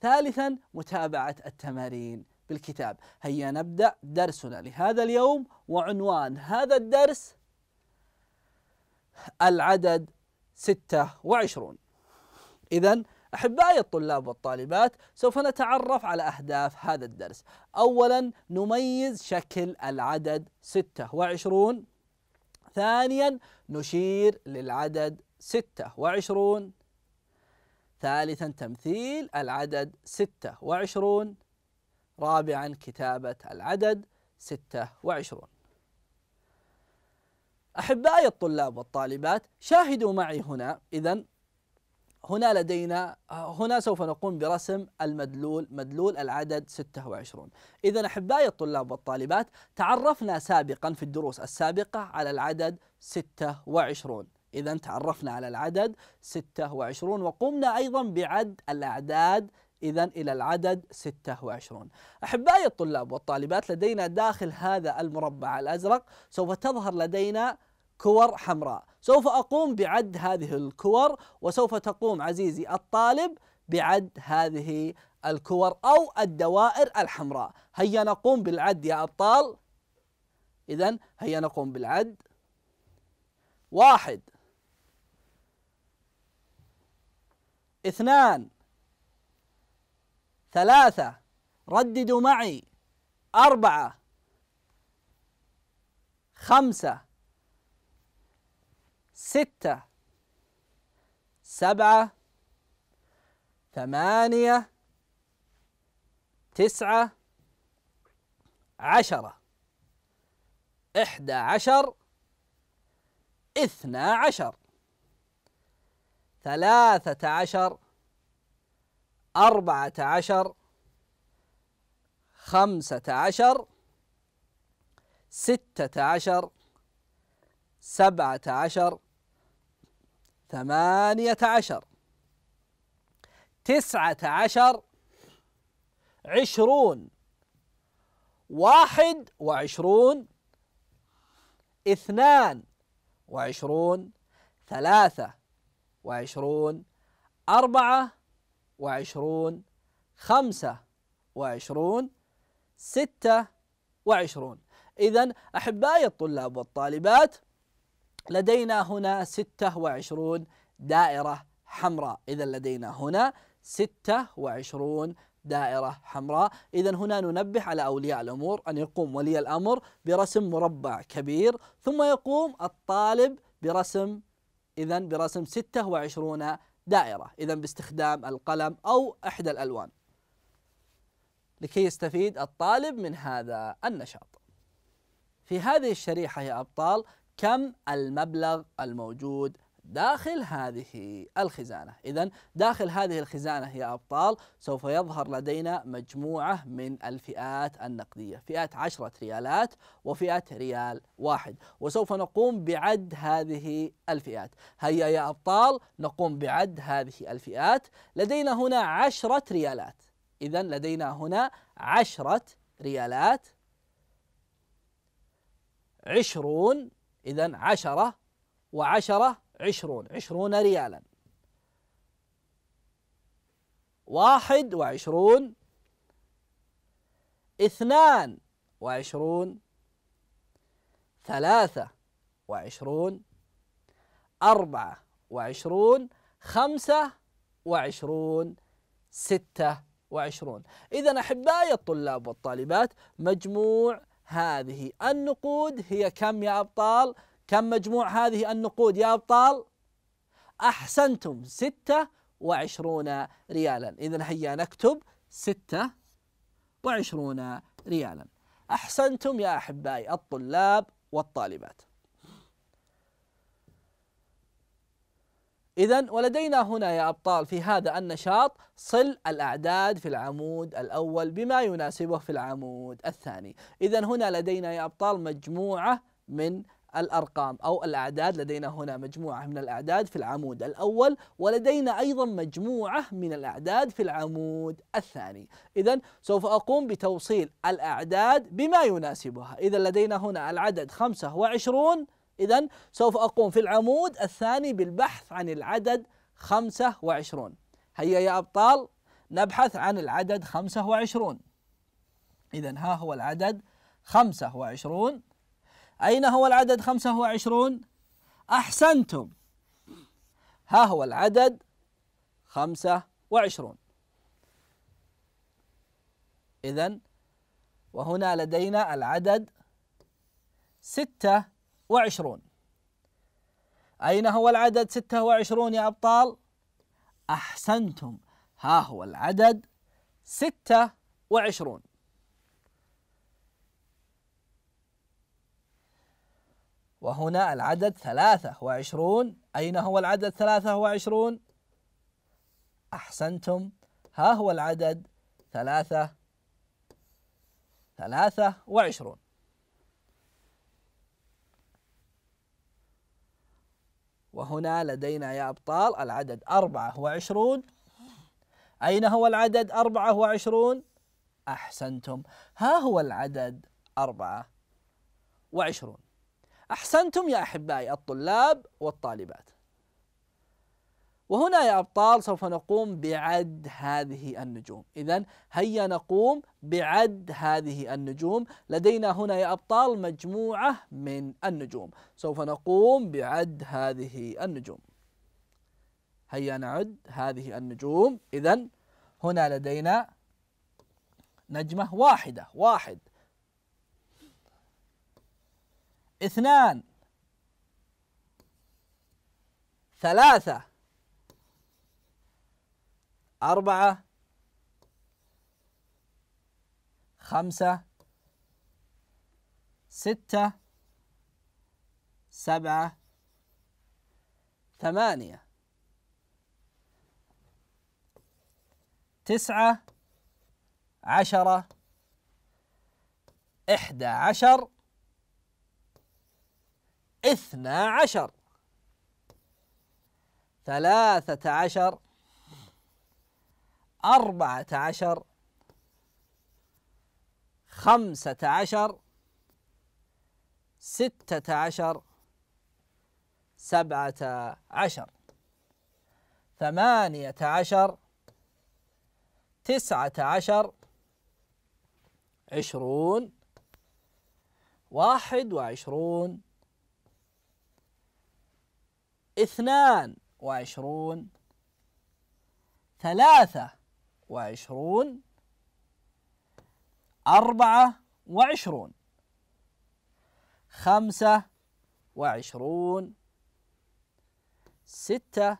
ثالثا متابعة التمارين بالكتاب هيا نبدأ درسنا لهذا اليوم وعنوان هذا الدرس العدد 26 إذا أحبائي الطلاب والطالبات سوف نتعرف على أهداف هذا الدرس أولا نميز شكل العدد 26 ثانيا نشير للعدد 26 ثالثا تمثيل العدد 26 رابعا كتابة العدد 26 أحبائي الطلاب والطالبات شاهدوا معي هنا إذا هنا لدينا هنا سوف نقوم برسم المدلول مدلول العدد 26 إذا أحبائي الطلاب والطالبات تعرفنا سابقا في الدروس السابقة على العدد 26 إذا تعرفنا على العدد 26 وقمنا أيضا بعد الأعداد إذا إلى العدد 26 أحبائي الطلاب والطالبات لدينا داخل هذا المربع الأزرق سوف تظهر لدينا كور حمراء سوف أقوم بعد هذه الكور وسوف تقوم عزيزي الطالب بعد هذه الكور أو الدوائر الحمراء هيا نقوم بالعد يا أبطال إذا هيا نقوم بالعد واحد اثنان ثلاثة رددوا معي أربعة خمسة ستة سبعة ثمانية تسعة عشرة إحدى عشر اثنا عشر ثلاثة عشر أربعة عشر خمسة عشر ستة عشر سبعة عشر ثمانية عشر تسعة عشر عشرون واحد وعشرون اثنان وعشرون ثلاثة وعشرون أربعة وعشرون خمسة وعشرون ستة وعشرون إذا أحبائي الطلاب والطالبات لدينا هنا ستة وعشرون دائرة حمراء إذا لدينا هنا ستة وعشرون دائرة حمراء إذا هنا ننبه على أولياء الأمور أن يقوم ولي الأمر برسم مربع كبير ثم يقوم الطالب برسم إذا برسم 26 دائرة إذا باستخدام القلم أو إحدى الألوان لكي يستفيد الطالب من هذا النشاط في هذه الشريحة يا أبطال كم المبلغ الموجود داخل هذه الخزانة إذا داخل هذه الخزانة يا أبطال سوف يظهر لدينا مجموعة من الفئات النقدية فئات عشرة ريالات وفئة ريال واحد وسوف نقوم بعد هذه الفئات هيا يا أبطال نقوم بعد هذه الفئات لدينا هنا عشرة ريالات إذا لدينا هنا عشرة ريالات عشرون إذا عشرة وعشرة عشرون عشرون ريالا واحد وعشرون اثنان وعشرون ثلاثة وعشرون أربعة وعشرون خمسة وعشرون ستة وعشرون إذا أحبائي الطلاب والطالبات مجموع هذه النقود هي كم يا أبطال؟ كم مجموع هذه النقود يا أبطال؟ أحسنتم ستة وعشرون ريالا إذا هيا نكتب ستة وعشرون ريالا أحسنتم يا أحبائي الطلاب والطالبات إذا ولدينا هنا يا أبطال في هذا النشاط صل الأعداد في العمود الأول بما يناسبه في العمود الثاني إذا هنا لدينا يا أبطال مجموعة من الأرقام أو الأعداد لدينا هنا مجموعة من الأعداد في العمود الأول ولدينا أيضا مجموعة من الأعداد في العمود الثاني إذا سوف أقوم بتوصيل الأعداد بما يناسبها إذا لدينا هنا العدد 25 إذا سوف أقوم في العمود الثاني بالبحث عن العدد 25 هيا يا أبطال نبحث عن العدد 25 إذا ها هو العدد 25 أين هو العدد 25 أحسنتم ها هو العدد 25 إذا وهنا لدينا العدد 26 أين هو العدد 26 يا أبطال؟ أحسنتم ها هو العدد 26 وهنا العدد ثلاثة وعشرون أين هو العدد ثلاثة وعشرون أحسنتم ها هو العدد ثلاثة ثلاثة وعشرون وهنا لدينا يا أبطال العدد أربعة وعشرون أين هو العدد أربعة وعشرون أحسنتم ها هو العدد أربعة وعشرون أحسنتم يا أحبائي الطلاب والطالبات وهنا يا أبطال سوف نقوم بعد هذه النجوم إذا هيا نقوم بعد هذه النجوم لدينا هنا يا أبطال مجموعة من النجوم سوف نقوم بعد هذه النجوم هيا نعد هذه النجوم إذا هنا لدينا نجمة واحدة واحد اثنان ثلاثة أربعة خمسة ستة سبعة ثمانية تسعة عشرة إحدى عشر اثنا عشر ثلاثة عشر أربعة عشر خمسة عشر ستة عشر سبعة عشر ثمانية عشر تسعة عشر عشرون واحد وعشرون اثنان وعشرون ثلاثة وعشرون أربعة وعشرون خمسة وعشرون ستة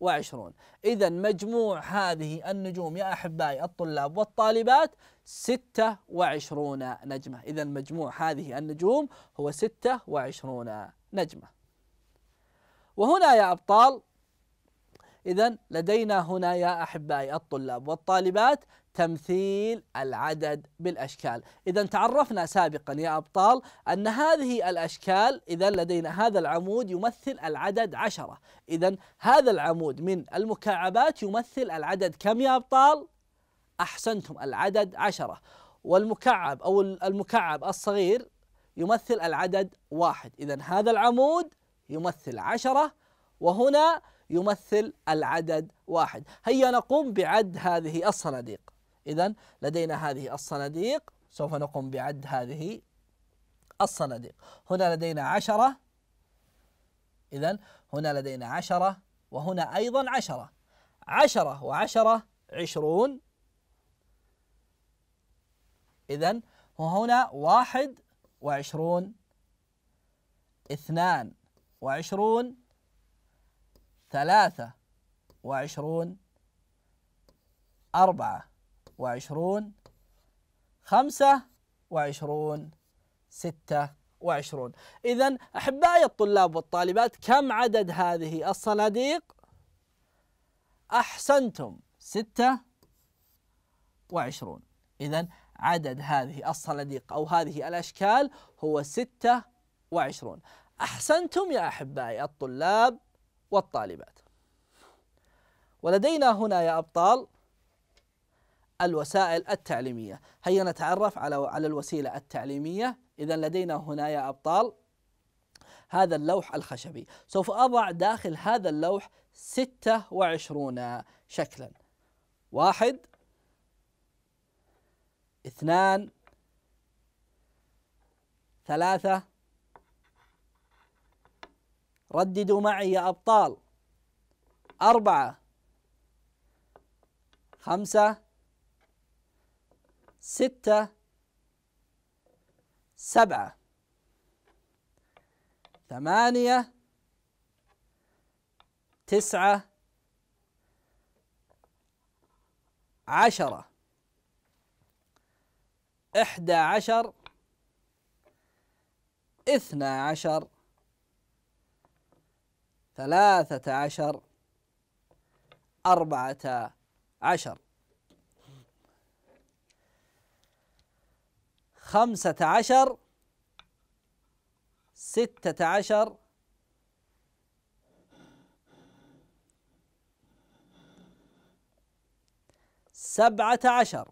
وعشرون إذا مجموع هذه النجوم يا أحبائي الطلاب والطالبات ستة وعشرون نجمة إذا مجموع هذه النجوم هو ستة وعشرون نجمة وهنا يا أبطال إذا لدينا هنا يا أحبائي الطلاب والطالبات تمثيل العدد بالأشكال إذا تعرفنا سابقا يا أبطال أن هذه الأشكال إذا لدينا هذا العمود يمثل العدد عشرة إذا هذا العمود من المكعبات يمثل العدد كم يا أبطال؟ أحسنتم العدد عشرة والمكعب أو المكعب الصغير يمثل العدد واحد إذا هذا العمود يمثل عشرة وهنا يمثل العدد واحد هيا نقوم بعد هذه الصناديق إذا لدينا هذه الصناديق سوف نقوم بعد هذه الصناديق هنا لدينا عشرة إذا هنا لدينا عشرة وهنا أيضا عشرة عشرة وعشرة عشرون إذا وهنا واحد وعشرون اثنان وعشرون ثلاثة وعشرون أربعة وعشرون خمسة وعشرون ستة وعشرون إذا أحبائي الطلاب والطالبات كم عدد هذه الصناديق؟ أحسنتم ستة وعشرون إذا عدد هذه الصناديق أو هذه الأشكال هو ستة وعشرون أحسنتم يا أحبائي الطلاب والطالبات ولدينا هنا يا أبطال الوسائل التعليمية هيا نتعرف على على الوسيلة التعليمية إذا لدينا هنا يا أبطال هذا اللوح الخشبي سوف أضع داخل هذا اللوح 26 شكلا واحد اثنان ثلاثة رددوا معي يا أبطال أربعة خمسة ستة سبعة ثمانية تسعة عشرة إحدى عشر اثنا عشر ثلاثة عشر أربعة عشر خمسة عشر ستة عشر سبعة عشر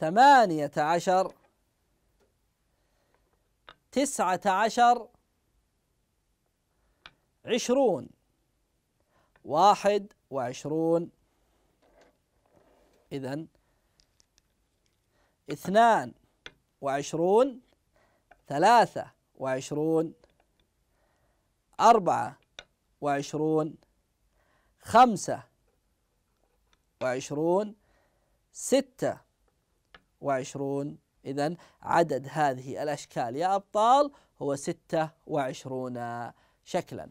ثمانية عشر تسعة عشر عشرون واحد وعشرون إذا اثنان وعشرون ثلاثة وعشرون أربعة وعشرون خمسة وعشرون ستة وعشرون إذا عدد هذه الأشكال يا أبطال هو ستة وعشرون شكلا